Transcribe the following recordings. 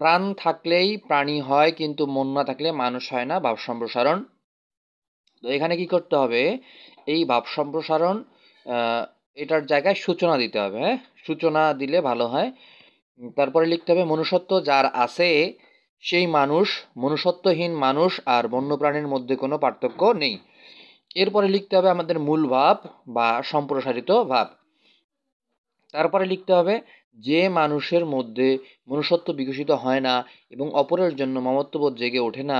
প্রাণ থাকলেই প্রাণী হয় কিন্তু মন না থাকলে মানুষ হয় না ভাব সম্প্রসারণ তো এখানে কি করতে হবে এই ভাব সম্প্রসারণ এটার জায়গায় সূচনা দিতে হবে হ্যাঁ সূচনা দিলে ভালো হয় তারপরে লিখতে হবে মনুষ্যত্ব যার আছে সেই মানুষ মনুষ্যত্বহীন মানুষ আর বন্যপ্রাণীর মধ্যে কোনো পার্থক্য নেই এরপরে লিখতে হবে আমাদের মূল ভাব বা সম্প্রসারিত ভাব তারপরে লিখতে হবে যে মানুষের মধ্যে মনুষ্যত্ব বিকশিত হয় না এবং অপরের জন্য মমত্ববোধ জেগে ওঠে না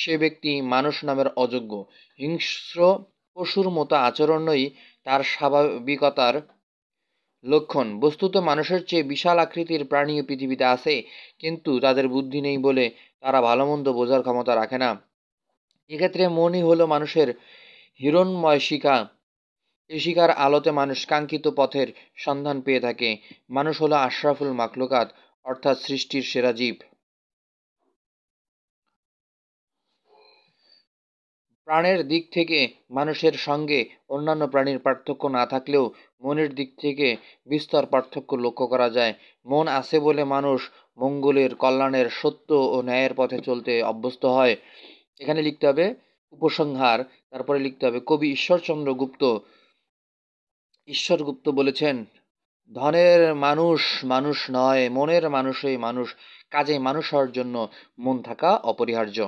সে ব্যক্তি মানুষ নামের অযোগ্য হিংস্র পশুর মতো আচরণই তার স্বাভাবিকতার লক্ষণ বস্তুত মানুষের চেয়ে বিশাল আকৃতির প্রাণী পৃথিবীতে আছে কিন্তু তাদের বুদ্ধি নেই বলে তারা ভালো মন্দ বোঝার ক্ষমতা রাখে না এক্ষেত্রে মনই হলো মানুষের হিরণময় শিখা শিকার আলোতে মানুষ কাঙ্ক্ষিত পথের সন্ধান পেয়ে থাকে মানুষ হলো আশরাফুল মাকলুকাত অর্থাৎ সৃষ্টির সেরা জীব প্রাণের দিক থেকে মানুষের সঙ্গে অন্যান্য প্রাণীর পার্থক্য না থাকলেও মনের দিক থেকে বিস্তর পার্থক্য লক্ষ্য করা যায় মন আছে বলে মানুষ মঙ্গলের কল্যাণের সত্য ও ন্যায়ের পথে চলতে অভ্যস্ত হয় এখানে লিখতে হবে উপসংহার তারপরে লিখতে হবে কবি ঈশ্বরচন্দ্র গুপ্ত ঈশ্বর গুপ্ত বলেছেন ধনের মানুষ মানুষ নয় মনের মানুষই মানুষ কাজে মানুষ হওয়ার জন্য মন থাকা অপরিহার্য